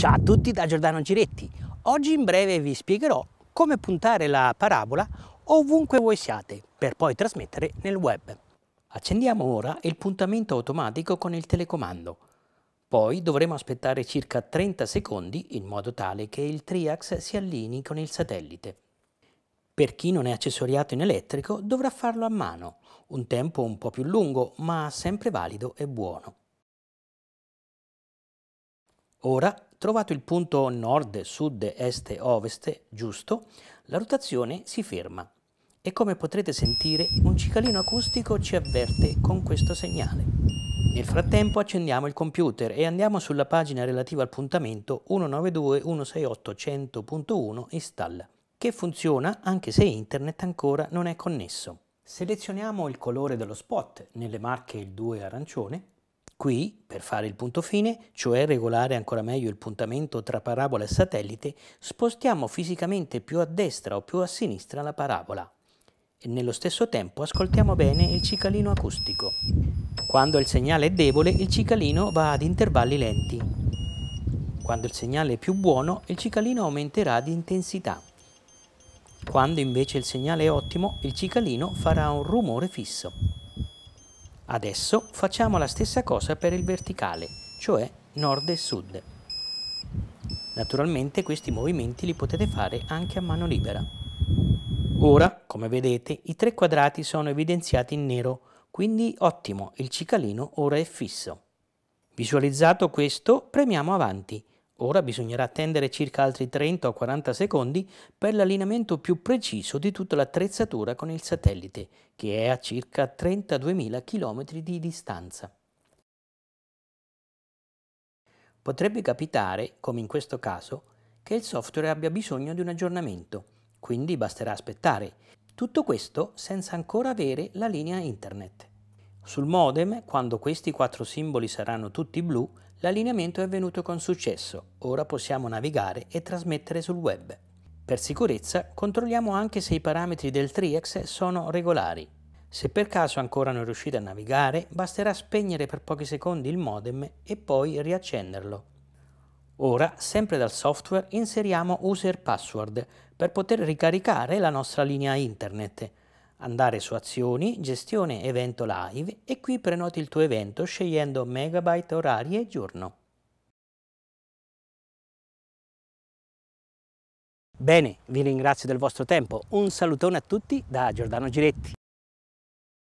Ciao a tutti da Giordano Giretti. Oggi in breve vi spiegherò come puntare la parabola ovunque voi siate per poi trasmettere nel web. Accendiamo ora il puntamento automatico con il telecomando. Poi dovremo aspettare circa 30 secondi in modo tale che il Triax si allini con il satellite. Per chi non è accessoriato in elettrico dovrà farlo a mano, un tempo un po' più lungo ma sempre valido e buono. Ora Trovato il punto nord, sud, est, ovest giusto, la rotazione si ferma e come potrete sentire un cicalino acustico ci avverte con questo segnale. Nel frattempo accendiamo il computer e andiamo sulla pagina relativa al puntamento 192.168.100.1 Installa, che funziona anche se internet ancora non è connesso. Selezioniamo il colore dello spot, nelle marche il 2 arancione, Qui, per fare il punto fine, cioè regolare ancora meglio il puntamento tra parabola e satellite, spostiamo fisicamente più a destra o più a sinistra la parabola. E nello stesso tempo ascoltiamo bene il cicalino acustico. Quando il segnale è debole, il cicalino va ad intervalli lenti. Quando il segnale è più buono, il cicalino aumenterà di intensità. Quando invece il segnale è ottimo, il cicalino farà un rumore fisso. Adesso facciamo la stessa cosa per il verticale, cioè nord e sud. Naturalmente questi movimenti li potete fare anche a mano libera. Ora, come vedete, i tre quadrati sono evidenziati in nero, quindi ottimo, il cicalino ora è fisso. Visualizzato questo, premiamo avanti Ora bisognerà attendere circa altri 30 o 40 secondi per l'allineamento più preciso di tutta l'attrezzatura con il satellite, che è a circa 32.000 km di distanza. Potrebbe capitare, come in questo caso, che il software abbia bisogno di un aggiornamento, quindi basterà aspettare. Tutto questo senza ancora avere la linea internet. Sul modem, quando questi quattro simboli saranno tutti blu, l'allineamento è avvenuto con successo, ora possiamo navigare e trasmettere sul web. Per sicurezza controlliamo anche se i parametri del Triex sono regolari. Se per caso ancora non riuscite a navigare, basterà spegnere per pochi secondi il modem e poi riaccenderlo. Ora, sempre dal software, inseriamo user password per poter ricaricare la nostra linea internet andare su azioni, gestione evento live e qui prenoti il tuo evento scegliendo megabyte orari e giorno. Bene, vi ringrazio del vostro tempo, un salutone a tutti da Giordano Giretti.